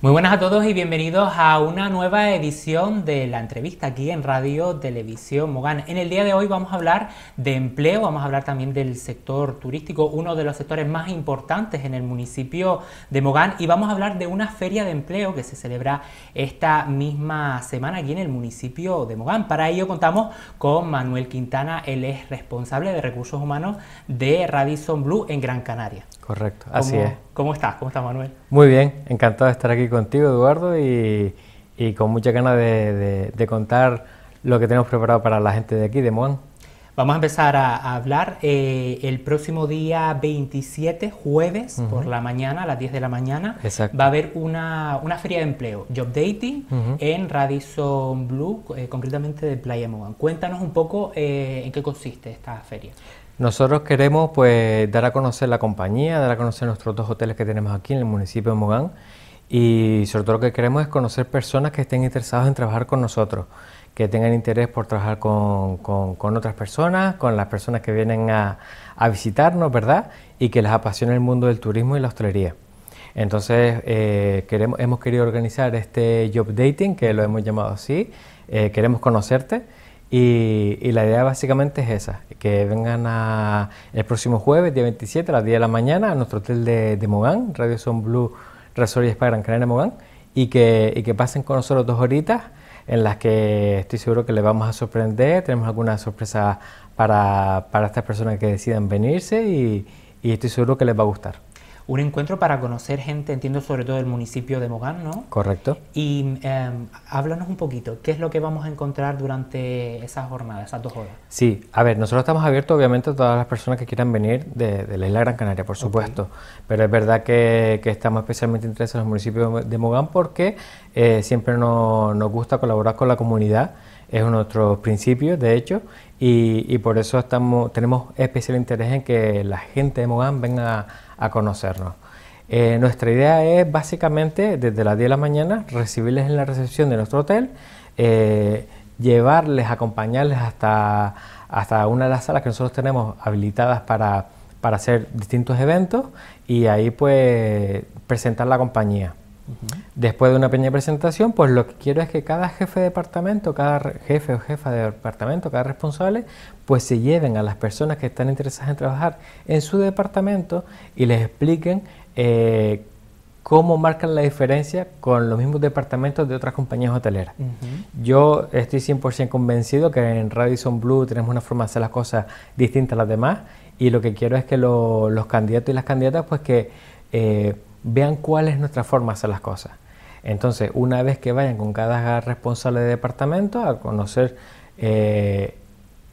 Muy buenas a todos y bienvenidos a una nueva edición de la entrevista aquí en Radio Televisión Mogán. En el día de hoy vamos a hablar de empleo, vamos a hablar también del sector turístico, uno de los sectores más importantes en el municipio de Mogán y vamos a hablar de una feria de empleo que se celebra esta misma semana aquí en el municipio de Mogán. Para ello contamos con Manuel Quintana, él es responsable de recursos humanos de Radisson Blue en Gran Canaria. Correcto, así es. ¿Cómo estás? ¿Cómo estás, Manuel? Muy bien, encantado de estar aquí contigo, Eduardo, y, con mucha ganas de, contar lo que tenemos preparado para la gente de aquí, de Moan. Vamos a empezar a, hablar eh, el próximo día 27, jueves, por la mañana, a las 10 de la mañana. Va a haber una, feria de empleo, Job Dating, en Radisson Blue, completamente eh, concretamente de Playa Moan. Cuéntanos un poco eh, en qué consiste esta feria. Nosotros queremos pues dar a conocer la compañía, dar a conocer nuestros dos hoteles que tenemos aquí en el municipio de Mogán y sobre todo lo que queremos es conocer personas que estén interesadas en trabajar con nosotros, que tengan interés por trabajar con, con, otras personas, con las personas que vienen a, a, visitarnos, ¿verdad? Y que les apasione el mundo del turismo y la hostelería. Entonces eh, queremos, hemos querido organizar este job dating, que lo hemos llamado así, eh, queremos conocerte. Y, y la idea básicamente es esa, que vengan a, el próximo jueves, día 27, a las 10 de la mañana, a nuestro hotel de, Mogán, Radio Son Blue Resort y Spa Gran Canaria Mogán, y que, y que pasen con nosotros dos horitas en las que estoy seguro que les vamos a sorprender. Tenemos alguna sorpresa para, estas personas que decidan venirse y, y estoy seguro que les va a gustar un encuentro para conocer gente, entiendo sobre todo del municipio de Mogán, ¿no? Correcto. Y em, háblanos un poquito, ¿qué es lo que vamos a encontrar durante esas jornadas, esas dos horas? Sí, a ver, nosotros estamos abiertos obviamente a todas las personas que quieran venir de, la isla Gran Canaria, por supuesto, pero es verdad que, estamos especialmente interesados en los municipios de Mogán porque eh, siempre nos gusta colaborar con la comunidad es uno principio, nuestros de hecho, y, por eso tenemos especial interés en que la gente de Mogán venga a, conocernos. Eh, nuestra idea es básicamente desde las 10 de la mañana recibirles en la recepción de nuestro hotel, eh, llevarles, acompañarles hasta, hasta una de las salas que nosotros tenemos habilitadas para, para hacer distintos eventos y ahí pues presentar la compañía. Después de una pequeña presentación, pues lo que quiero es que cada jefe de departamento, cada jefe o jefa de departamento, cada responsable, pues se lleven a las personas que están interesadas en trabajar en su departamento y les expliquen eh, cómo marcan la diferencia con los mismos departamentos de otras compañías hoteleras. Yo estoy 100% convencido que en Radisson Blue tenemos una forma de hacer las cosas distintas a las demás y lo que quiero es que los candidatos y las candidatas pues que eh, vean cuál es nuestra forma de hacer las cosas. Entonces, una vez que vayan con cada responsable de departamento a conocer eh,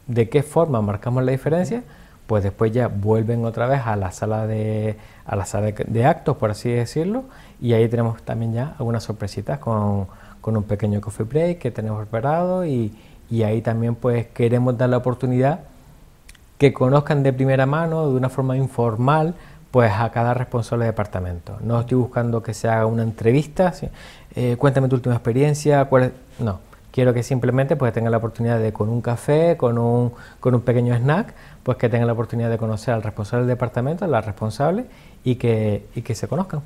de qué forma marcamos la diferencia, pues después ya vuelven otra vez a la sala de, la sala de, actos, por así decirlo, y ahí tenemos también ya algunas sorpresitas con, un pequeño coffee break que tenemos preparado y, y ahí también pues queremos dar la oportunidad que conozcan de primera mano, de una forma informal, pues a cada responsable de departamento. No estoy buscando que se haga una entrevista, eh, cuéntame tu última experiencia, no. Quiero que simplemente pues tenga la oportunidad de con un café, con un, con un pequeño snack, pues que tenga la oportunidad de conocer al responsable del departamento, a la responsable y que, y que se conozcan.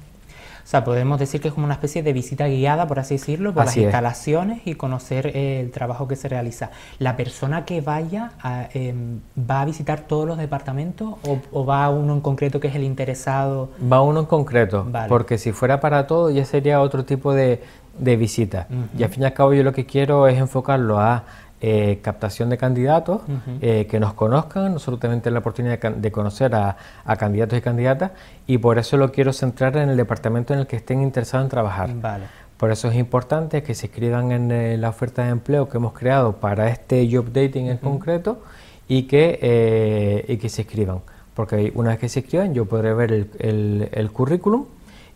O sea, podemos decir que es como una especie de visita guiada, por así decirlo, por las instalaciones y conocer eh, el trabajo que se realiza. ¿La persona que vaya em, va a visitar todos los departamentos o, va a uno en concreto que es el interesado? Va a uno en concreto, porque si fuera para todo ya sería otro tipo de, visita. Y al fin y al cabo yo lo que quiero es enfocarlo a eh, captación de candidatos eh, que nos conozcan. absolutamente la oportunidad de, conocer a, candidatos y candidatas y por eso lo quiero centrar en el departamento en el que estén interesados en trabajar. Por eso es importante que se inscriban en eh, la oferta de empleo que hemos creado para este job dating en concreto y que, que se inscriban. Porque una vez que se inscriban yo podré ver el, el currículum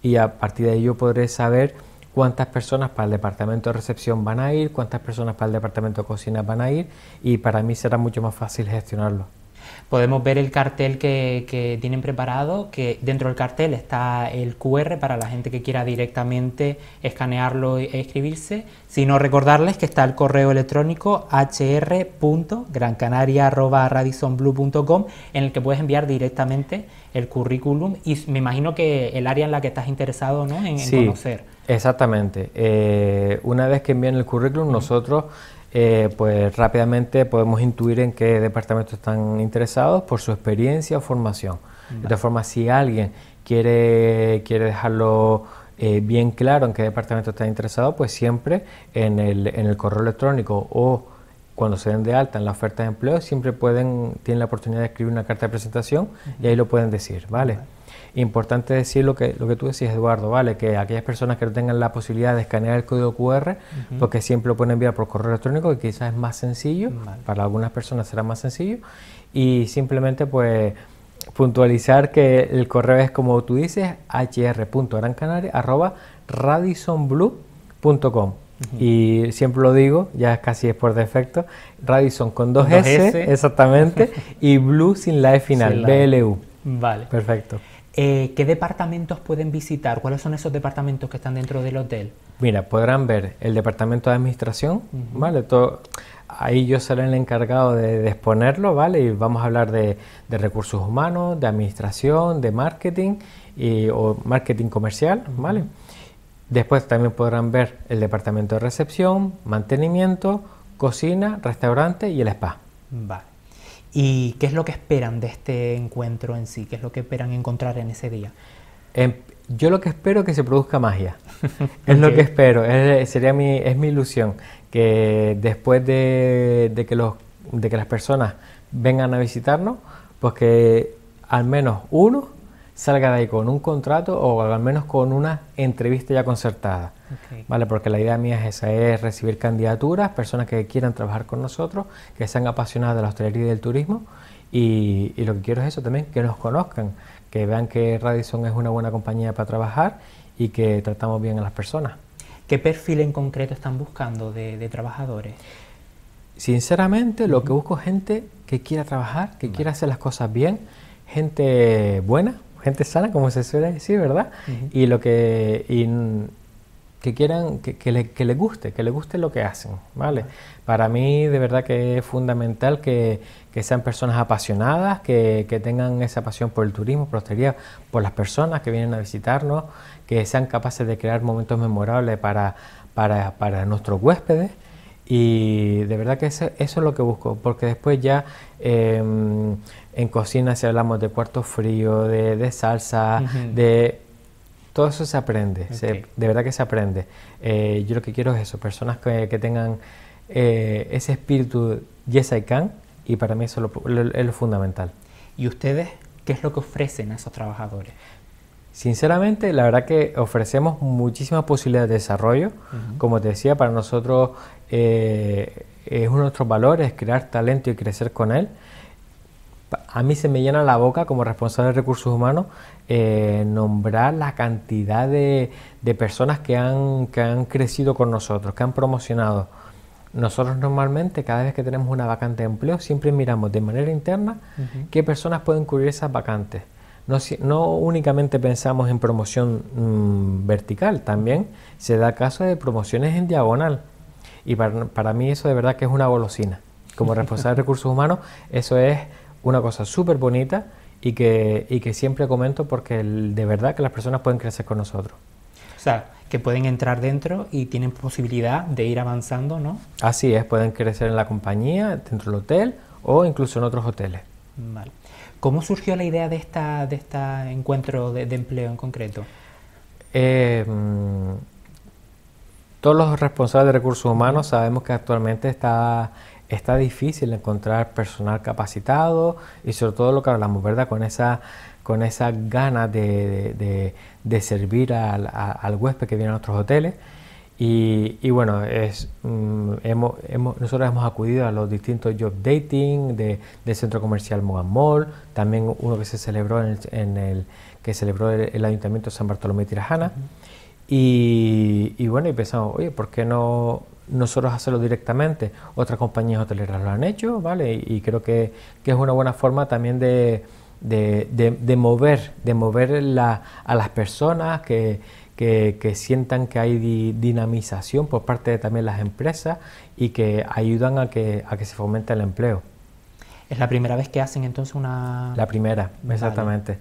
y a partir de ello podré saber cuántas personas para el departamento de recepción van a ir, cuántas personas para el departamento de cocina van a ir y para mí será mucho más fácil gestionarlo. Podemos ver el cartel que, tienen preparado, que dentro del cartel está el QR para la gente que quiera directamente escanearlo e escribirse, sino recordarles que está el correo electrónico hr.grancanaria.radisonblue.com en el que puedes enviar directamente el currículum y me imagino que el área en la que estás interesado ¿no? en, conocer. Exactamente. Eh, una vez que envíen el currículum, nosotros eh, pues rápidamente podemos intuir en qué departamento están interesados por su experiencia o formación. De forma formas, si alguien quiere, quiere dejarlo eh, bien claro en qué departamento está interesado, pues siempre en el, en el correo electrónico o cuando se den de alta en la oferta de empleo, siempre pueden, tienen la oportunidad de escribir una carta de presentación y ahí lo pueden decir, ¿vale? vale Importante decir lo que, lo que tú decías, Eduardo, ¿vale? Que aquellas personas que no tengan la posibilidad de escanear el código QR, porque siempre lo pueden enviar por correo electrónico, que quizás es más sencillo, para algunas personas será más sencillo, y simplemente pues puntualizar que el correo es como tú dices, hr.arancanaria.radisonblue.com. Y siempre lo digo, ya casi es por defecto, radison con dos, S, exactamente, y Blue sin la E final, e. BLU. Vale. Perfecto. Eh, ¿Qué departamentos pueden visitar? ¿Cuáles son esos departamentos que están dentro del hotel? Mira, podrán ver el departamento de administración, ¿vale? ahí yo seré el encargado de, exponerlo, ¿vale? Y vamos a hablar de, recursos humanos, de administración, de marketing y, o marketing comercial, ¿vale? Después también podrán ver el departamento de recepción, mantenimiento, cocina, restaurante y el spa. Vale. ¿Y qué es lo que esperan de este encuentro en sí? ¿Qué es lo que esperan encontrar en ese día? Em, yo lo que espero es que se produzca magia. es lo que espero. Es, sería mi, es mi ilusión que después de, que los, de que las personas vengan a visitarnos, pues que al menos uno salga de ahí con un contrato o al menos con una entrevista ya concertada. ¿Vale? Porque la idea mía es esa, es recibir candidaturas, personas que quieran trabajar con nosotros, que sean apasionadas de la hostelería y del turismo. Y, lo que quiero es eso también, que nos conozcan, que vean que Radisson es una buena compañía para trabajar y que tratamos bien a las personas. ¿Qué perfil en concreto están buscando de, trabajadores? Sinceramente, lo que busco es gente que quiera trabajar, que quiera hacer las cosas bien, gente buena, gente sana, como se suele decir, ¿verdad? Y lo que, que quieran, que, le, les guste, que les guste lo que hacen, ¿vale? Para mí de verdad que es fundamental que, sean personas apasionadas, que, tengan esa pasión por el turismo, por por las personas que vienen a visitarnos, que sean capaces de crear momentos memorables para, para, para nuestros huéspedes. Y de verdad que eso, es lo que busco, porque después ya... Em, en cocina, si hablamos de cuarto frío, de, salsa, de todo eso se aprende, de verdad que se aprende. Eh, yo lo que quiero es eso, personas que, tengan eh, ese espíritu yes I can y para mí eso es lo, fundamental. ¿Y ustedes qué es lo que ofrecen a esos trabajadores? Sinceramente, la verdad que ofrecemos muchísimas posibilidades de desarrollo. Como te decía, para nosotros eh, es uno de nuestros valores crear talento y crecer con él a mí se me llena la boca como responsable de recursos humanos eh, nombrar la cantidad de, de personas que han, que han, crecido con nosotros, que han promocionado. Nosotros normalmente cada vez que tenemos una vacante de empleo siempre miramos de manera interna qué personas pueden cubrir esas vacantes. No, únicamente pensamos en promoción mm, vertical, también se da caso de promociones en diagonal. Y para, para mí eso de verdad que es una golosina. Como responsable de recursos humanos, eso es una cosa súper bonita y que, que siempre comento porque de verdad que las personas pueden crecer con nosotros. O sea, que pueden entrar dentro y tienen posibilidad de ir avanzando, ¿no? Así es, pueden crecer en la compañía, dentro del hotel o incluso en otros hoteles. ¿Cómo surgió la idea de este de esta encuentro de, empleo en concreto? Eh, mm, todos los responsables de recursos humanos sabemos que actualmente está está difícil encontrar personal capacitado y sobre todo lo que hablamos, ¿verdad? Con esa, con esa ganas de, de, servir al, huésped que viene a nuestros hoteles. Y, y bueno, es, mm, hemos, hemos, nosotros hemos acudido a los distintos job dating de, del centro comercial Mogan Mall, también uno que se celebró en el, en el que celebró el, ayuntamiento de San Bartolomé y Tirajana. y, y, bueno, y pensamos, oye, ¿por qué no nosotros hacerlo directamente. Otras compañías hoteleras lo han hecho, ¿vale? Y, creo que, es una buena forma también de, mover, de mover a las personas que, sientan que hay dinamización por parte de también las empresas y que ayudan a que, se fomente el empleo. ¿Es la primera vez que hacen entonces una...? La primera, exactamente.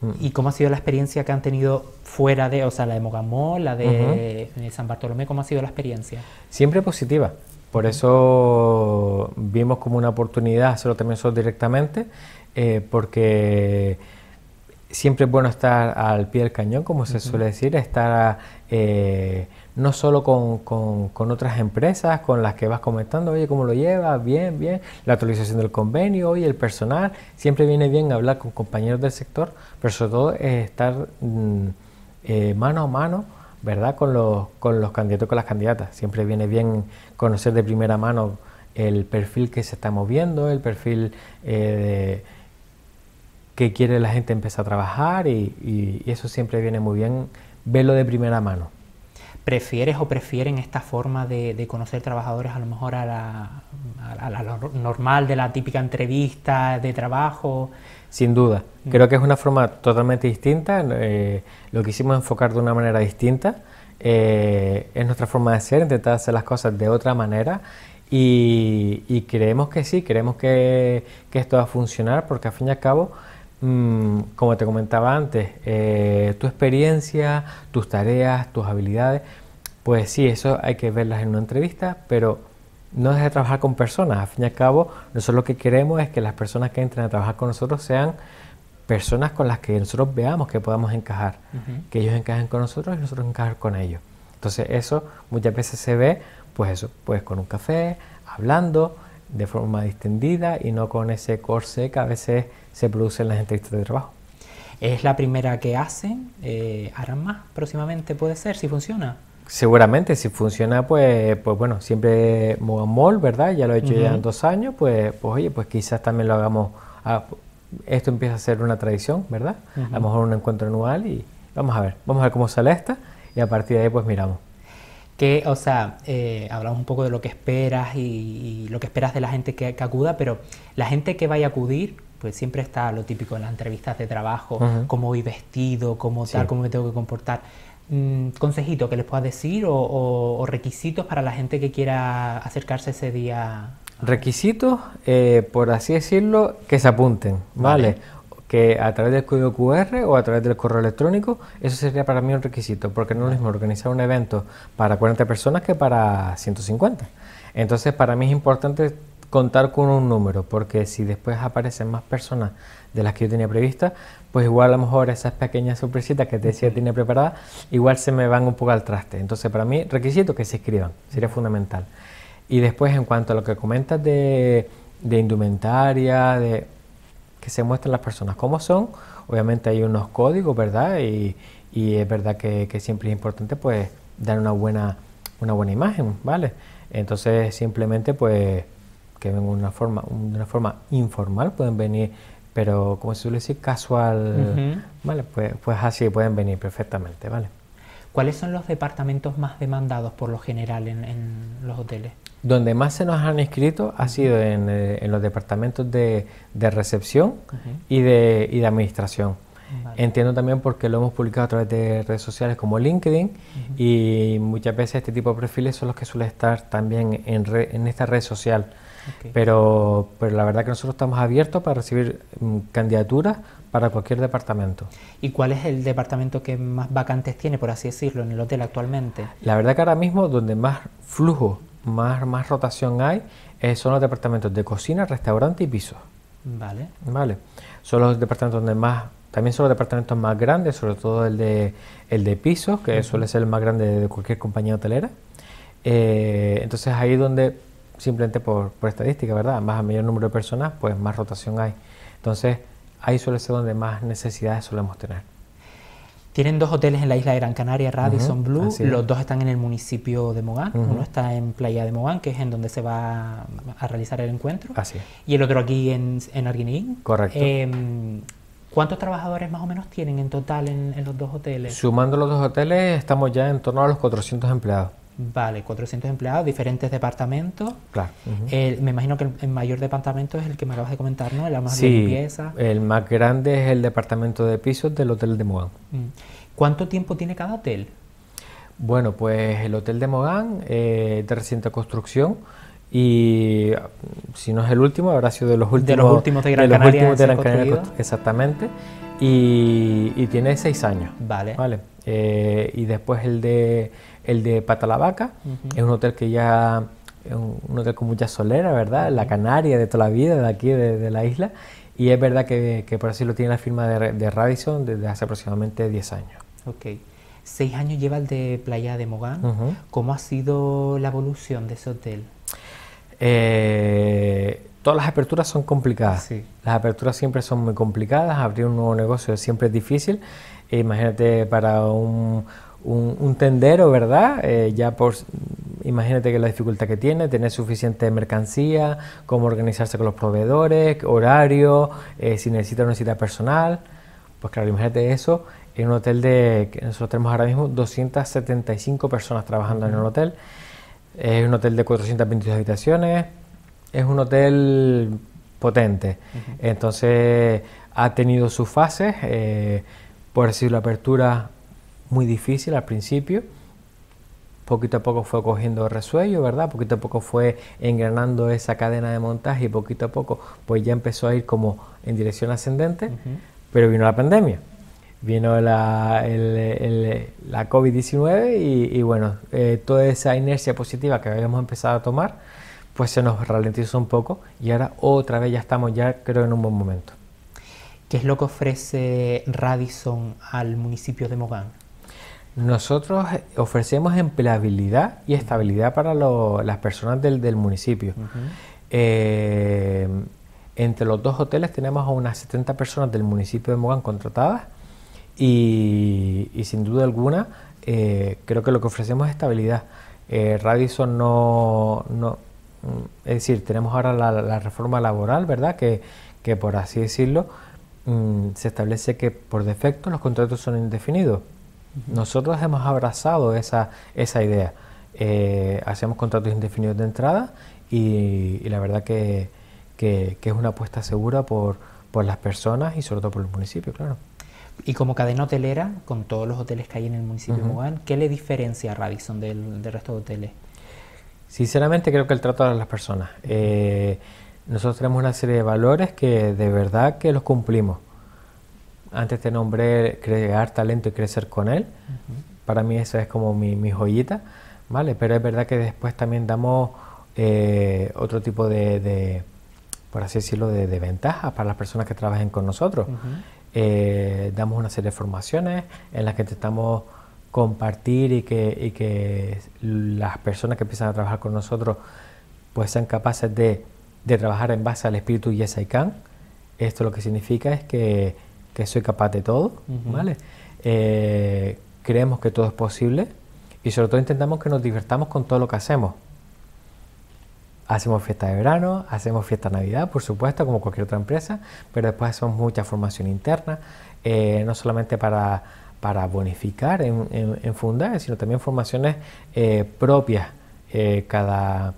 Mm. ¿Y cómo ha sido la experiencia que han tenido fuera de, o sea, la de Mogamó, la de eh, San Bartolomé? ¿Cómo ha sido la experiencia? Siempre positiva. Por eso vimos como una oportunidad hacerlo también solo directamente, eh, porque siempre es bueno estar al pie del cañón, como se suele decir, estar eh, no solo con, otras empresas con las que vas comentando, oye, ¿cómo lo llevas? Bien, bien. La actualización del convenio, oye, el personal. Siempre viene bien hablar con compañeros del sector, pero sobre todo es estar mm, eh, mano a mano, ¿verdad? Con los, con los candidatos, con las candidatas. Siempre viene bien conocer de primera mano el perfil que se está moviendo, el perfil eh, que quiere la gente empezar a trabajar y, y eso siempre viene muy bien verlo de primera mano prefieres o prefieren esta forma de, conocer trabajadores a lo mejor a la, a la, normal de la típica entrevista de trabajo? Sin duda, mm. creo que es una forma totalmente distinta, eh, lo quisimos enfocar de una manera distinta, eh, es nuestra forma de ser, intentar hacer las cosas de otra manera y, creemos que sí, creemos que, que esto va a funcionar porque al fin y al cabo... Mm, como te comentaba antes, eh, tu experiencia, tus tareas, tus habilidades, pues sí, eso hay que verlas en una entrevista, pero no es de trabajar con personas. Al fin y al cabo, nosotros lo que queremos es que las personas que entren a trabajar con nosotros sean personas con las que nosotros veamos que podamos encajar, que ellos encajen con nosotros y nosotros encajar con ellos. Entonces eso muchas veces se ve, pues eso, pues con un café, hablando de forma distendida y no con ese corsé que a veces se producen las entrevistas de trabajo. Es la primera que hacen, eh, harán más próximamente, puede ser, si funciona. Seguramente, si funciona, pues, pues bueno, siempre Mogamol, ¿verdad? Ya lo he hecho ya en dos años, pues, pues oye, pues quizás también lo hagamos. Ah, esto empieza a ser una tradición, ¿verdad? A lo mejor un encuentro anual y vamos a ver, vamos a ver cómo sale esta y a partir de ahí pues miramos. Que, o sea, eh, hablamos un poco de lo que esperas y, lo que esperas de la gente que, que acuda, pero la gente que vaya a acudir, pues siempre está lo típico en las entrevistas de trabajo, cómo voy vestido, cómo tal, cómo me tengo que comportar. Mm, consejito que les pueda decir o, requisitos para la gente que quiera acercarse ese día. Requisitos, eh, por así decirlo, que se apunten, ¿vale? Que a través del código QR o a través del correo electrónico, eso sería para mí un requisito, porque no es lo mismo organizar un evento para 40 personas que para 150. Entonces, para mí es importante contar con un número, porque si después aparecen más personas de las que yo tenía prevista, pues igual a lo mejor esas pequeñas sorpresitas que te decía tenía preparada igual se me van un poco al traste. Entonces, para mí, requisito que se escriban, sería fundamental. Y después, en cuanto a lo que comentas de, de indumentaria, de que se muestren las personas como son, obviamente hay unos códigos, ¿verdad? Y, es verdad que, que, siempre es importante, pues, dar una buena, una buena imagen, ¿vale? Entonces, simplemente, pues, que ven de una forma, una forma informal, pueden venir, pero como se suele decir, casual, ¿vale? Pues, pues así pueden venir perfectamente, ¿vale? ¿Cuáles son los departamentos más demandados por lo general en, los hoteles? Donde más se nos han inscrito ha sido eh, en, los departamentos de, recepción y, de, administración. Entiendo también porque lo hemos publicado a través de redes sociales como LinkedIn y muchas veces este tipo de perfiles son los que suelen estar también en, en esta red social pero, pero la verdad que nosotros estamos abiertos para recibir mm, candidaturas para cualquier departamento. ¿Y cuál es el departamento que más vacantes tiene, por así decirlo, en el hotel actualmente? La verdad que ahora mismo donde más flujo, más, más rotación hay, eh, son los departamentos de cocina, restaurante y pisos. Vale. Vale. Son los departamentos donde más también son los departamentos más grandes, sobre todo el de, el de pisos, que suele ser el más grande de cualquier compañía hotelera. Eh, entonces ahí donde simplemente por, por estadística, ¿verdad? Más a mayor número de personas, pues más rotación hay. Entonces, ahí suele ser donde más necesidades solemos tener. Tienen dos hoteles en la isla de Gran Canaria, Radisson Blu. Blue. Los dos están en el municipio de Mogán. Uno está en Playa de Mogán, que es en donde se va a realizar el encuentro. Así es. Y el otro aquí en, en Arguinín. Correcto. Em, ¿Cuántos trabajadores más o menos tienen en total en, en, los dos hoteles? Sumando los dos hoteles, estamos ya en torno a los 400 empleados. Vale, 400 empleados, diferentes departamentos. Claro. me imagino que el, mayor departamento es el que me acabas de comentar, ¿no? El más El más grande es el departamento de pisos del Hotel de Mogán. Mm. ¿Cuánto tiempo tiene cada hotel? Bueno, pues el Hotel de Mogán eh, es de reciente construcción y si no es el último, habrá sido de los últimos de, los últimos de Gran, exactamente. Y, tiene seis años. Vale. vale. Eh, y después el de el de Patalabaca es un hotel que ya es un hotel con mucha solera, ¿verdad? La Canaria de toda la vida, de aquí, de, la isla. Y es verdad que, por así lo tiene la firma de, Radisson desde hace aproximadamente 10 años. Ok. Seis años lleva el de Playa de Mogán. ¿Cómo ha sido la evolución de ese hotel? Eh, todas las aperturas son complicadas. Las aperturas siempre son muy complicadas. Abrir un nuevo negocio siempre es difícil. E imagínate para un, un, tendero, ¿verdad? Eh, ya por, imagínate que la dificultad que tiene, tener suficiente mercancía, cómo organizarse con los proveedores, horario, eh, si necesita o no necesita personal. Pues claro, imagínate eso en un hotel de, nosotros tenemos ahora mismo 275 personas trabajando en el hotel. Es un hotel de 422 habitaciones, es un hotel potente. Entonces ha tenido sus fases, eh, por decirlo, apertura muy difícil al principio. Poquito a poco fue cogiendo resuello, ¿verdad? Poquito a poco fue engranando esa cadena de montaje y poquito a poco pues ya empezó a ir como en dirección ascendente, pero vino la pandemia vino la, la COVID-19 y, bueno, eh, toda esa inercia positiva que habíamos empezado a tomar, pues se nos ralentizó un poco y ahora otra vez ya estamos ya creo en un buen momento. ¿Qué es lo que ofrece Radisson al municipio de Mogán? Nosotros eh, ofrecemos empleabilidad y estabilidad para las personas del, municipio. Eh, entre los dos hoteles tenemos a unas 70 personas del municipio de Mogán contratadas y, sin duda alguna eh, creo que lo que ofrecemos es estabilidad. Eh, Radisson no, mm, Es decir, tenemos ahora la, reforma laboral, ¿verdad? Que, por así decirlo, mm, se establece que por defecto los contratos son indefinidos. Nosotros hemos abrazado esa, esa idea. Eh, hacemos contratos indefinidos de entrada y, la verdad que, es una apuesta segura por, por las personas y sobre todo por el municipio, claro. Y como cadena hotelera, con todos los hoteles que hay en el municipio de Mogán, ¿qué le diferencia a Radisson del, resto de hoteles? Sinceramente creo que el trato a las personas. Eh, nosotros tenemos una serie de valores que de verdad que los cumplimos antes te nombré crear talento y crecer con él. Para mí eso es como mi, joyita, ¿vale? Pero es verdad que después también damos eh, otro tipo de, por así decirlo, de, ventajas para las personas que trabajen con nosotros. Eh, damos una serie de formaciones en las que intentamos compartir y que, que las personas que empiezan a trabajar con nosotros pues sean capaces de, de trabajar en base al espíritu Yes I Can. Esto lo que significa es que que soy capaz de todo, ¿vale? Eh, creemos que todo es posible y sobre todo intentamos que nos divertamos con todo lo que hacemos. Hacemos fiesta de verano, hacemos fiesta de Navidad, por supuesto, como cualquier otra empresa, pero después hacemos mucha formación interna, eh, no solamente para, bonificar en, fundar, sino también formaciones eh, propias. cada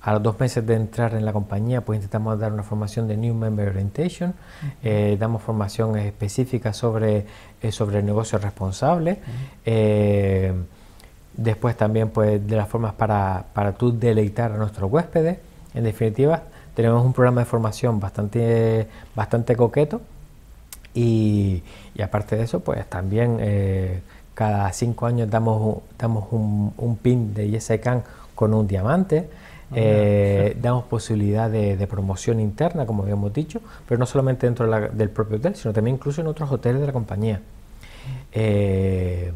a los dos meses de entrar en la compañía, pues intentamos dar una formación de New Member Orientation, eh, damos formación específica sobre, eh, sobre el negocio responsable, eh, después también pues de las formas para, para tú deleitar a nuestros huéspedes, en definitiva tenemos un programa de formación bastante, bastante coqueto y, y aparte de eso pues también cada cinco años damos, un, pin de Can con un diamante, Ah, eh, damos posibilidad de, promoción interna, como habíamos dicho, pero no solamente dentro del propio hotel, sino también incluso en otros hoteles de la compañía. Eh,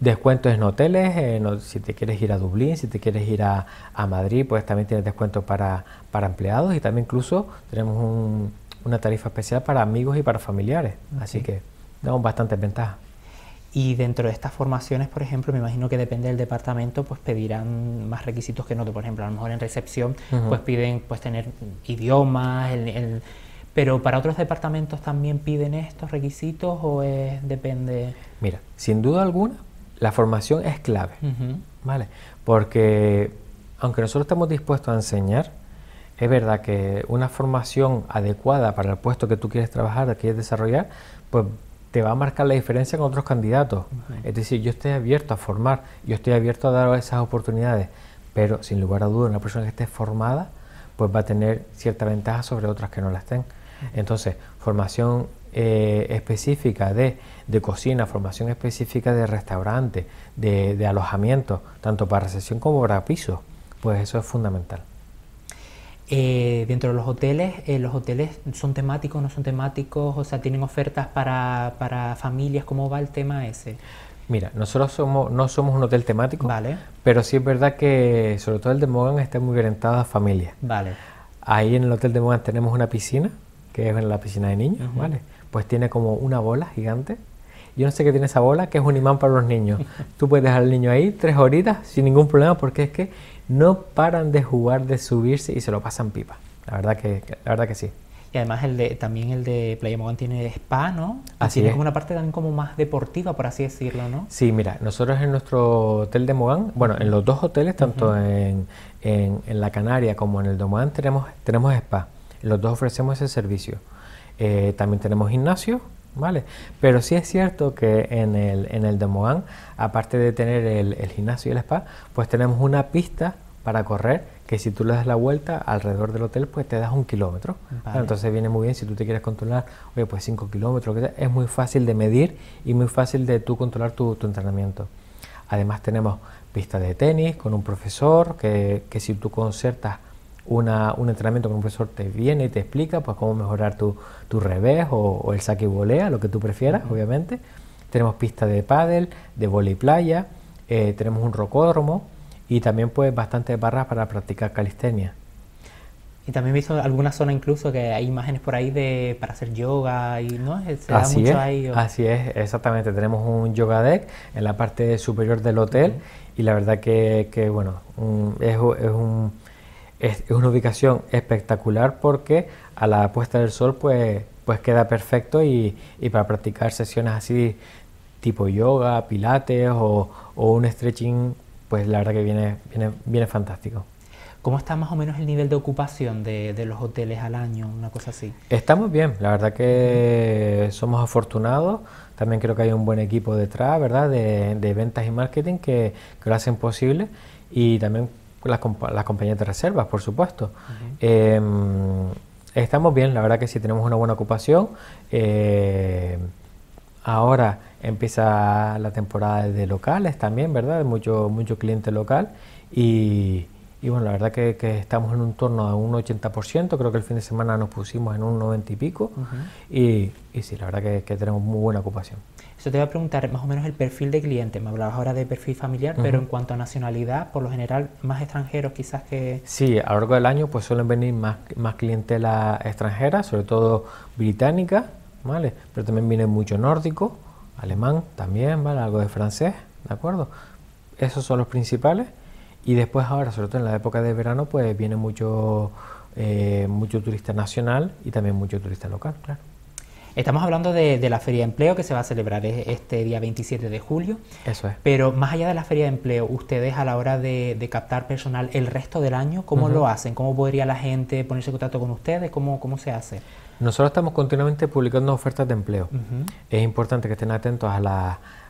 descuentos en hoteles, eh, si te quieres ir a Dublín, si te quieres ir a, Madrid, pues también tienes descuentos para, para, empleados y también incluso tenemos una tarifa especial para amigos y para familiares. Así que damos bastantes ventajas. Y dentro de estas formaciones, por ejemplo, me imagino que depende del departamento, pues pedirán más requisitos que te. Por ejemplo, a lo mejor en recepción, pues piden pues tener idiomas, pero para otros departamentos también piden estos requisitos o es depende. Mira, sin duda alguna, la formación es clave, ¿vale? Porque aunque nosotros estamos dispuestos a enseñar, es verdad que una formación adecuada para el puesto que tú quieres trabajar, que quieres desarrollar, pues te va a marcar la diferencia con otros candidatos. Es decir, yo estoy abierto a formar, yo estoy abierto a dar esas oportunidades, pero sin lugar a dudas, una persona que esté formada, pues va a tener cierta ventaja sobre otras que no la estén. Entonces, formación eh, específica de, de, cocina, formación específica de restaurante, de, de alojamiento, tanto para recepción como para piso, pues eso es fundamental. Eh, dentro de los hoteles, eh, los hoteles son temáticos, no son temáticos, o sea, tienen ofertas para, para familias, ¿cómo va el tema ese? Mira, nosotros somos, no somos un hotel temático, pero sí es verdad que sobre todo el de Mogan está muy orientado a familias. Vale. Ahí en el hotel de Mogan tenemos una piscina, que es la piscina de niños, ¿vale? Pues tiene como una bola gigante. Yo no sé qué tiene esa bola, que es un imán para los niños. Tú puedes dejar al niño ahí tres horitas sin ningún problema, porque es que no paran de jugar, de subirse y se lo pasan pipa. La verdad que, la verdad que sí. Y además el de, también el de Playa Mogán tiene spa, ¿no? Así es. como una parte también como más deportiva, por así decirlo, ¿no? Sí, mira, nosotros en nuestro hotel de Mogán, bueno, en los dos hoteles, tanto en, en, la Canaria como en el de Mogán, tenemos, tenemos spa. Los dos ofrecemos ese servicio. Eh, también tenemos gimnasio ¿vale? Pero sí es cierto que en el, en el de Moán, aparte de tener el, gimnasio y el spa, pues tenemos una pista para correr que si tú le das la vuelta alrededor del hotel, pues te das un kilómetro. entonces viene muy bien si tú te quieres controlar, oye, pues 5 kilómetros, es muy fácil de medir y muy fácil de tú controlar tu, entrenamiento. Además tenemos pistas de tenis con un profesor que, que si tú concertas una, un entrenamiento con un profesor te viene y te explica pues cómo mejorar tu, revés o, el saque y volea, lo que tú prefieras, obviamente. Tenemos pistas de pádel, de y playa, eh, tenemos un rocódromo y también pues bastantes barras para practicar calistenia. Y también he visto alguna zona incluso que hay imágenes por ahí de para hacer yoga y no se así da mucho es, ahí. Así es, exactamente. Tenemos un yoga deck en la parte superior del hotel y la verdad que, bueno, es un es, una ubicación espectacular porque a la puesta del sol pues, pues queda perfecto y, y para practicar sesiones así tipo yoga, pilates o, o, un stretching, pues la verdad que viene, viene, viene fantástico. ¿Cómo está más o menos el nivel de ocupación de, de, los hoteles al año, una cosa así? Estamos bien, la verdad que somos afortunados. También creo que hay un buen equipo detrás, ¿verdad? De, de ventas y marketing que, que lo hacen posible. Y también las, compañías de reservas, por supuesto. Em, estamos bien, la verdad que sí tenemos una buena ocupación. Em, ahora empieza la temporada de locales también, ¿verdad? Mucho, mucho cliente local y, bueno, la verdad que, estamos en un torno de un 80%, creo que el fin de semana nos pusimos en un 90 y pico y, y, sí, la verdad que tenemos muy buena ocupación. Yo te voy a preguntar más o menos el perfil de cliente. Me hablabas ahora de perfil familiar, pero en cuanto a nacionalidad, por lo general, más extranjeros quizás que... Sí, a lo largo del año pues suelen venir más, más clientela extranjera, sobre todo británica, ¿vale? Pero también viene mucho nórdico, alemán también, ¿vale? Algo de francés, ¿de acuerdo? Esos son los principales. Y después ahora, sobre todo en la época de verano, pues viene mucho, eh, mucho turista nacional y también mucho turista local, claro. Estamos hablando de, la Feria de Empleo que se va a celebrar este día 27 de julio. Eso es. Pero más allá de la Feria de Empleo, ustedes a la hora de, captar personal el resto del año, ¿cómo lo hacen? ¿Cómo podría la gente ponerse en contacto con ustedes? ¿Cómo, cómo se hace? Nosotros estamos continuamente publicando ofertas de empleo. Es importante que estén atentos a,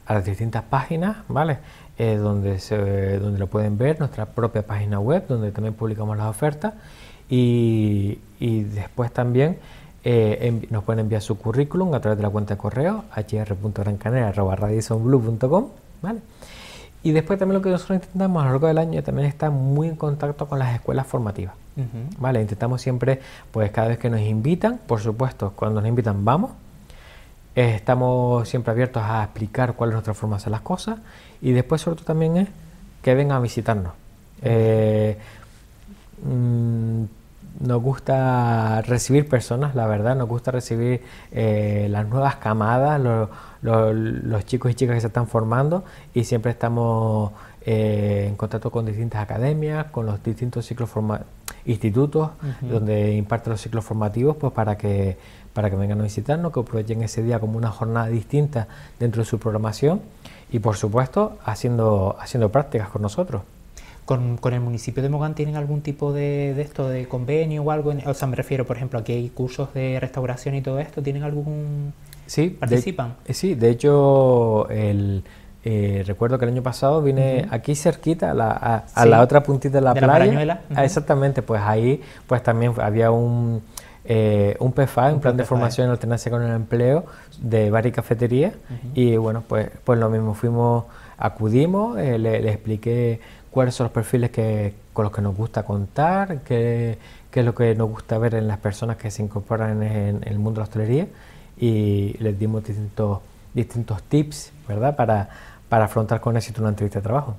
las distintas páginas, ¿vale? Eh, donde, se, donde lo pueden ver, nuestra propia página web, donde también publicamos las ofertas. y después también eh, nos pueden enviar su currículum a través de la cuenta de correo hr.grancanera.radisonblue.com ¿vale? Y después también lo que nosotros intentamos a lo largo del año también está muy en contacto con las escuelas formativas. ¿vale? Intentamos siempre, pues cada vez que nos invitan, por supuesto, cuando nos invitan vamos. Eh, estamos siempre abiertos a explicar cuál es nuestra forma de hacer las cosas. Y después sobre todo también es que vengan a visitarnos nos gusta recibir personas, la verdad, nos gusta recibir eh, las nuevas camadas, los, chicos y chicas que se están formando y siempre estamos eh, en contacto con distintas academias, con los distintos ciclos institutos donde imparten los ciclos formativos pues para que para que vengan a visitarnos, que aprovechen ese día como una jornada distinta dentro de su programación y por supuesto haciendo haciendo prácticas con nosotros con, el municipio de Mogán tienen algún tipo de, de esto, de convenio o algo? o sea, me refiero, por ejemplo, aquí hay cursos de restauración y todo esto, ¿tienen algún...? Sí, participan. Eh, sí, de hecho, el, eh, recuerdo que el año pasado vine aquí cerquita, a la, a, la otra puntita de la ¿De playa. Ah, exactamente, pues ahí pues también había un, eh, un PFA, un, plan de formación en alternancia con el empleo de bar y cafetería. y bueno, pues, pues lo mismo, fuimos, acudimos, le expliqué cuáles son los perfiles que, con los que nos gusta contar, qué, es lo que nos gusta ver en las personas que se incorporan en, el mundo de la hostelería y les dimos distintos, distintos tips ¿verdad? Para, para afrontar con éxito una entrevista de trabajo.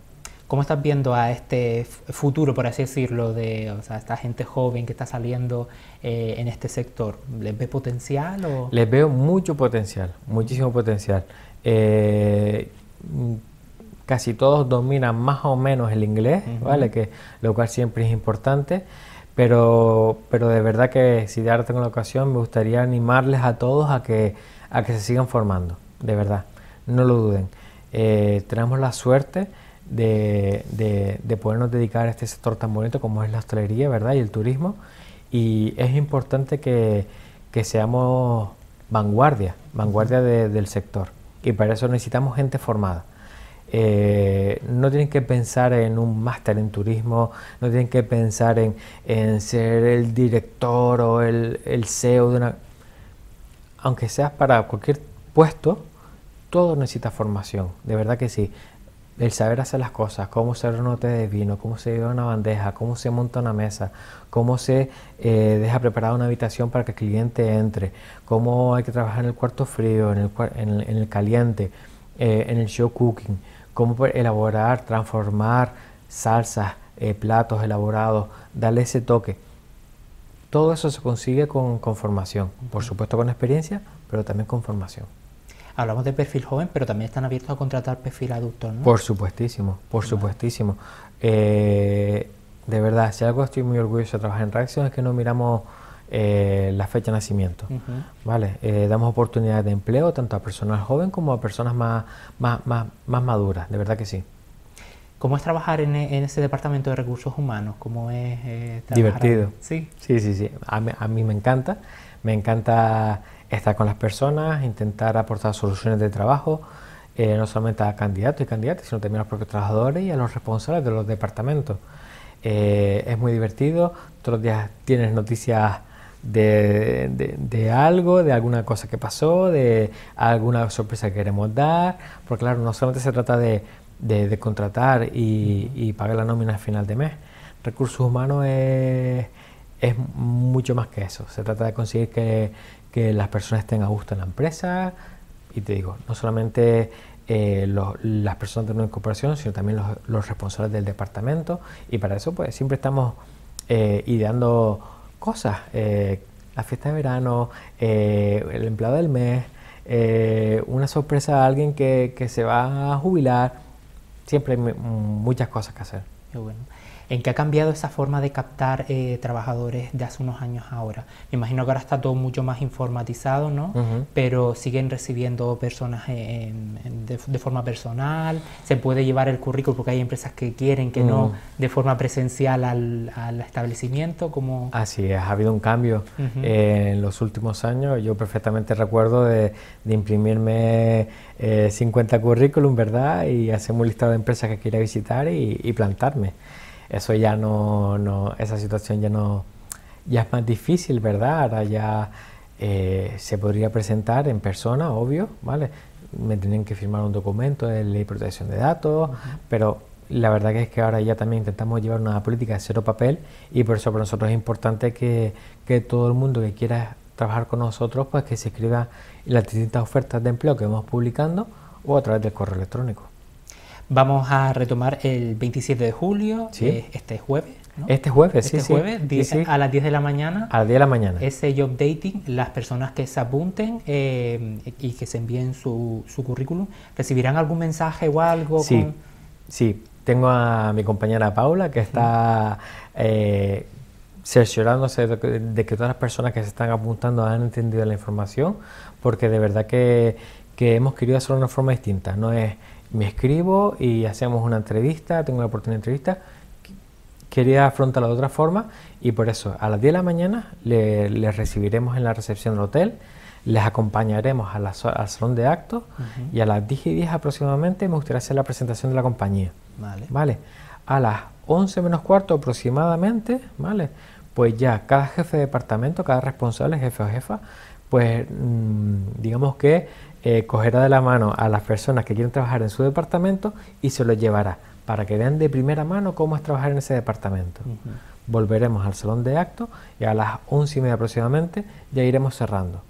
¿Cómo estás viendo a este futuro, por así decirlo, de o sea, esta gente joven que está saliendo eh, en este sector? ¿Les ve potencial? O? Les veo mucho potencial, muchísimo potencial. Eh, casi todos dominan más o menos el inglés, ¿vale? Que, lo cual siempre es importante. Pero, pero de verdad que si de ahora tengo la ocasión, me gustaría animarles a todos a que, a que se sigan formando, de verdad, no lo duden. Eh, tenemos la suerte de, podernos dedicar a este sector tan bonito como es la hostelería, ¿verdad? Y el turismo. Y es importante que, seamos vanguardia, vanguardia del sector. Y para eso necesitamos gente formada. Eh, no tienen que pensar en un máster en turismo, no tienen que pensar en, ser el director o el, CEO de una... Aunque seas para cualquier puesto, todo necesita formación, de verdad que sí. El saber hacer las cosas, cómo hacer un hotel de vino, cómo se lleva una bandeja, cómo se monta una mesa, cómo se eh, deja preparada una habitación para que el cliente entre, cómo hay que trabajar en el cuarto frío, en el, en, en el caliente, eh, en el show cooking cómo pues, elaborar, transformar salsas, eh, platos elaborados, darle ese toque. Todo eso se consigue con, con formación, por supuesto con experiencia, pero también con formación. Hablamos de perfil joven, pero también están abiertos a contratar perfil adulto, ¿no? Por supuestísimo, por supuestísimo. Eh, de verdad, si algo estoy muy orgulloso de trabajar en Reacción es que no miramos eh, la fecha de nacimiento. ¿vale? Eh, damos oportunidades de empleo tanto a personas joven como a personas más, más, maduras, de verdad que sí. ¿Cómo es trabajar en, e, ese departamento de recursos humanos? ¿Cómo es eh, Divertido. Sí, sí, sí. sí. A, mí, me encanta. Me encanta estar con las personas, intentar aportar soluciones de trabajo, no solamente a candidatos y candidatas, sino también a los propios trabajadores y a los responsables de los departamentos. es muy divertido, todos los días tienes noticias de, algo, de alguna cosa que pasó, de alguna sorpresa que queremos dar, porque claro, no solamente se trata de, contratar y, pagar la nómina al final de mes, recursos humanos es, mucho más que eso, se trata de conseguir que, las personas estén a gusto en la empresa y te digo, no solamente... Eh, las personas de una incorporación, sino también los, responsables del departamento y para eso pues siempre estamos eh, ideando cosas. Eh, la fiesta de verano, eh, el empleado del mes, eh, una sorpresa a alguien que, que, se va a jubilar. Siempre hay muchas cosas que hacer. bueno en qué ha cambiado esa forma de captar eh, trabajadores de hace unos años ahora. Me imagino que ahora está todo mucho más informatizado, ¿no? Pero siguen recibiendo personas de, forma personal, se puede llevar el currículum porque hay empresas que quieren que no mm. de forma presencial al, establecimiento. Como... Así ha habido un cambio eh, en los últimos años. Yo perfectamente recuerdo de, imprimirme 50 eh, currículum, ¿verdad? Y hacer un listado de empresas que quería visitar y plantarme eso ya no, no, esa situación ya no, ya es más difícil, ¿verdad? Ahora ya eh, se podría presentar en persona, obvio, ¿vale? Me tienen que firmar un documento de ley de protección de datos, pero la verdad que es que ahora ya también intentamos llevar una política de cero papel y por eso para nosotros es importante que, que todo el mundo que quiera trabajar con nosotros, pues que se escriba las distintas ofertas de empleo que vamos publicando o a través del correo electrónico. Vamos a retomar el 27 de julio, eh, este jueves. ¿no? Este jueves, este jueves, sí. a las 10 de la mañana. A las 10 de la mañana. Ese job dating, las personas que se apunten eh, y que se envíen su, currículum, ¿recibirán algún mensaje o algo? Sí, sí. Tengo a mi compañera Paula que está eh, cerciorándose de, que todas las personas que se están apuntando han entendido la información, porque de verdad que, que hemos querido hacerlo de una forma distinta. No es me escribo y hacemos una entrevista, tengo la oportunidad de entrevista. Quería afrontarlo de otra forma y por eso a las 10 de la mañana les recibiremos en la recepción del hotel, les acompañaremos al salón de actos y a las 10 y 10 aproximadamente me gustaría hacer la presentación de la compañía. Vale. ¿Vale? A las 11 menos cuarto aproximadamente, ¿vale? Pues ya cada jefe de departamento, cada responsable, jefe o jefa, pues mm, digamos que eh, cogerá de la mano a las personas que quieren trabajar en su departamento y se lo llevará para que vean de primera mano cómo es trabajar en ese departamento. Volveremos al salón de actos y a las once y media aproximadamente ya iremos cerrando.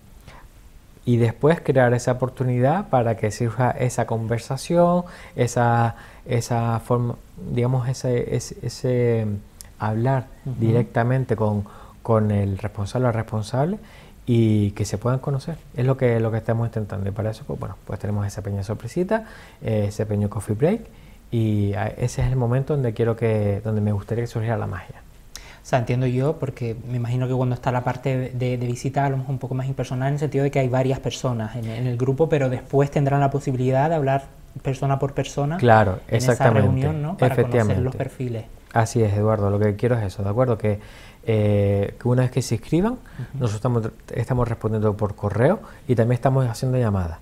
Y después crear esa oportunidad para que surja esa conversación, esa, esa forma, digamos, ese, ese, hablar directamente con, con el responsable o responsable y que se puedan conocer. Es lo que, lo que estamos intentando. Y para eso, pues bueno, pues tenemos esa pequeña sorpresita, eh, ese pequeño coffee break. Y ah, ese es el momento donde quiero que, donde me gustaría que surgiera la magia. O sea, entiendo yo, porque me imagino que cuando está la parte de, de visita, a lo mejor un poco más impersonal, en el sentido de que hay varias personas en, el grupo, pero después tendrán la posibilidad de hablar persona por persona claro, en exactamente, esa reunión, ¿no? Para conocer los perfiles. Así es, Eduardo, lo que quiero es eso, ¿de acuerdo? Que, eh, una vez que se inscriban, nosotros estamos, respondiendo por correo y también estamos haciendo llamadas.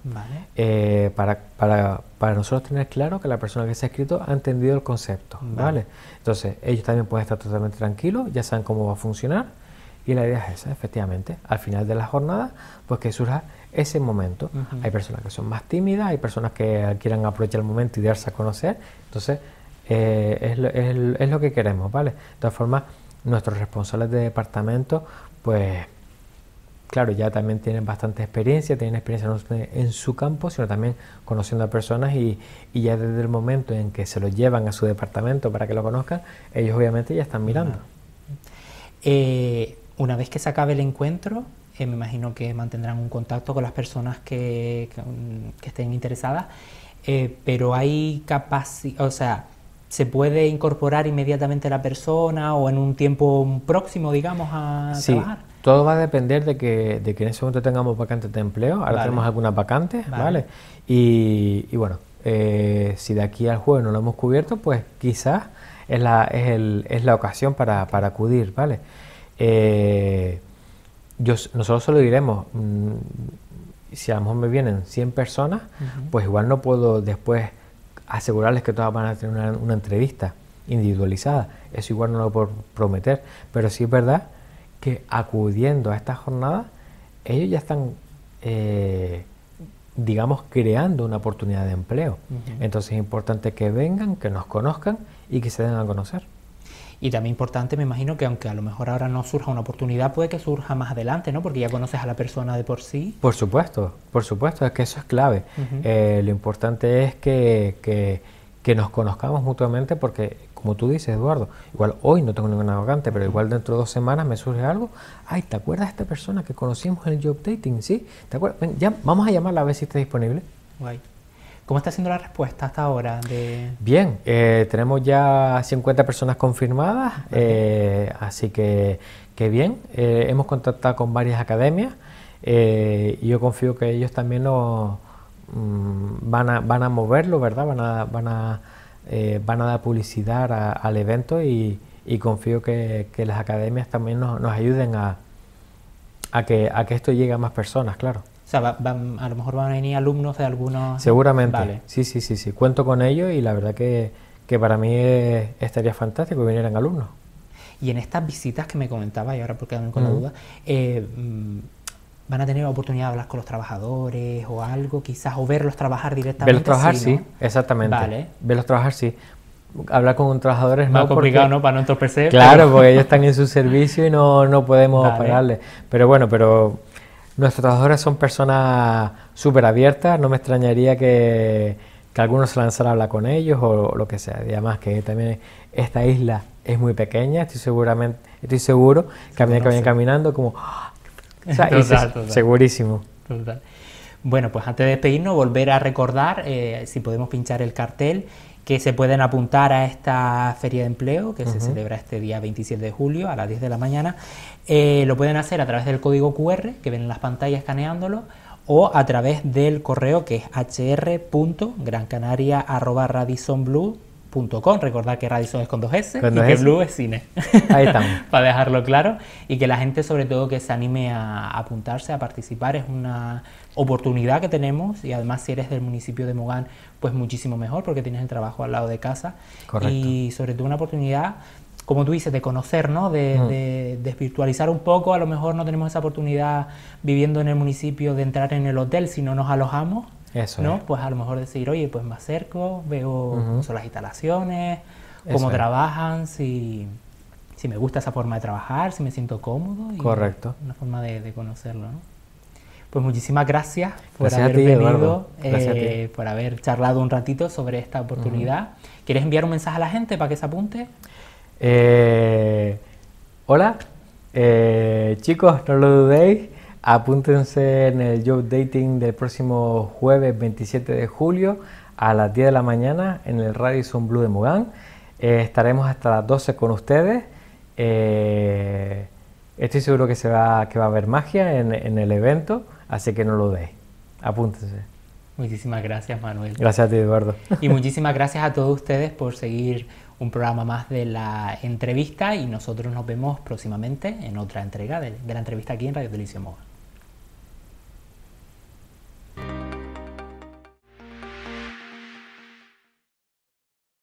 Eh, para, para, para, nosotros tener claro que la persona que se ha escrito ha entendido el concepto, vale. Entonces, ellos también pueden estar totalmente tranquilos, ya saben cómo va a funcionar y la idea es esa, efectivamente. Al final de la jornada, pues que surja ese momento. Hay personas que son más tímidas, hay personas que quieran aprovechar el momento y darse a conocer, entonces eh, es, lo que queremos, ¿vale? De todas formas, nuestros responsables de departamento, pues, claro, ya también tienen bastante experiencia, tienen experiencia no en su campo, sino también conociendo a personas y, ya desde el momento en que se lo llevan a su departamento para que lo conozcan, ellos obviamente ya están mirando. Eh, una vez que se acabe el encuentro, eh, me imagino que mantendrán un contacto con las personas que, estén interesadas, pero hay capacidad, o sea, ¿Se puede incorporar inmediatamente la persona o en un tiempo próximo, digamos, a sí, Todo va a depender de que, de que en ese momento tengamos vacantes de empleo. Ahora tenemos algunas vacantes, ¿vale? Y, bueno, eh, si de aquí al jueves no lo hemos cubierto, pues quizás es la, es el, es la ocasión para, acudir, ¿vale? Eh, yo, nosotros solo diremos, mm, si a lo mejor me vienen 100 personas, pues igual no puedo después asegurarles que todas van a tener una, entrevista individualizada. Eso igual no lo puedo prometer, pero sí es verdad que acudiendo a esta jornada, ellos ya están, eh, digamos, creando una oportunidad de empleo. Entonces es importante que vengan, que nos conozcan y que se den a conocer. Y también importante, me imagino que aunque a lo mejor ahora no surja una oportunidad, puede que surja más adelante, ¿no? Porque ya conoces a la persona de por sí. Por supuesto, por supuesto, es que eso es clave. Eh, lo importante es que, que, que, nos conozcamos mutuamente porque, como tú dices, Eduardo, igual hoy no tengo ninguna vacante, pero igual dentro de dos semanas me surge algo. Ay, ¿te acuerdas de esta persona que conocimos en el job dating? ¿Sí? ¿Te acuerdas? ya, vamos a llamarla a ver si está disponible. Guay. ¿Cómo está siendo la respuesta hasta ahora? Bien, eh, tenemos ya 50 personas confirmadas, eh, así que, bien. Eh, hemos contactado con varias academias y yo confío que ellos también nos mm, van, a, van a moverlo, ¿verdad? Van a, van a, van a dar publicidad al evento y, confío que, las academias también nos, ayuden a, que, a que esto llegue a más personas, claro. O sea, a lo mejor van a venir alumnos de algunos... Seguramente, sí, sí, sí, sí, cuento con ellos y la verdad que, para mí estaría fantástico que vinieran alumnos. Y en estas visitas que me comentabas, y ahora porque también con la duda, eh, mm, van a tener la oportunidad de hablar con los trabajadores o algo, quizás, o verlos trabajar directamente. Verlos trabajar, sí, exactamente. Verlos trabajar, sí. Hablar con un trabajador es Más complicado, ¿no? Para no entorpecer. Claro, porque ellos están en su servicio y no, podemos vale. Pero bueno, pero Nuestros trabajadores son personas súper abiertas, no me extrañaría que, que algunos se lanzara a hablar con ellos o, lo que sea. Y además que también esta isla es muy pequeña, estoy, seguramente, estoy seguro que a medida que caminando, como... ¡ah! O Segurísimo. Bueno, pues antes de despedirnos, volver a recordar eh, si podemos pinchar el cartel que se pueden apuntar a esta feria de empleo que se celebra este día 27 de julio a las 10 de la mañana. Eh, lo pueden hacer a través del código QR que ven en las pantallas escaneándolo o a través del correo que es hr.grancanaria.radisonblue.com Com. Recordad que Radisson es con dos S y que Blue es cine. Ahí estamos. Para dejarlo claro. Y que la gente, sobre todo, que se anime a apuntarse, a participar. Es una oportunidad que tenemos. Y además, si eres del municipio de Mogán, pues muchísimo mejor porque tienes el trabajo al lado de casa. Correcto. Y sobre todo, una oportunidad. Como tú dices, de conocer, De, mm. espiritualizar un poco. A lo mejor no tenemos esa oportunidad viviendo en el municipio de entrar en el hotel si no nos alojamos eso Pues a lo mejor decir, oye, pues me acerco, veo son las instalaciones, cómo trabajan, si, si, me gusta esa forma de trabajar, si me siento cómodo. Y Correcto. Una forma de, conocerlo, Pues muchísimas gracias por haber venido, eh, por haber charlado un ratito sobre esta oportunidad. ¿Quieres enviar un mensaje a la gente para que se apunte? Eh, hola, eh, chicos, no lo dudéis. Apúntense en el Job Dating del próximo jueves 27 de julio a las 10 de la mañana en el Radio Radisson Blue de Mogán. Eh, estaremos hasta las 12 con ustedes. Eh, estoy seguro que, se va, que va a haber magia en, el evento, así que no lo de, Apúntense. Muchísimas gracias, Manuel. Gracias a ti, Eduardo. Y muchísimas gracias a todos ustedes por seguir un programa más de la entrevista y nosotros nos vemos próximamente en otra entrega de, la entrevista aquí en Radio Televisión Móvil.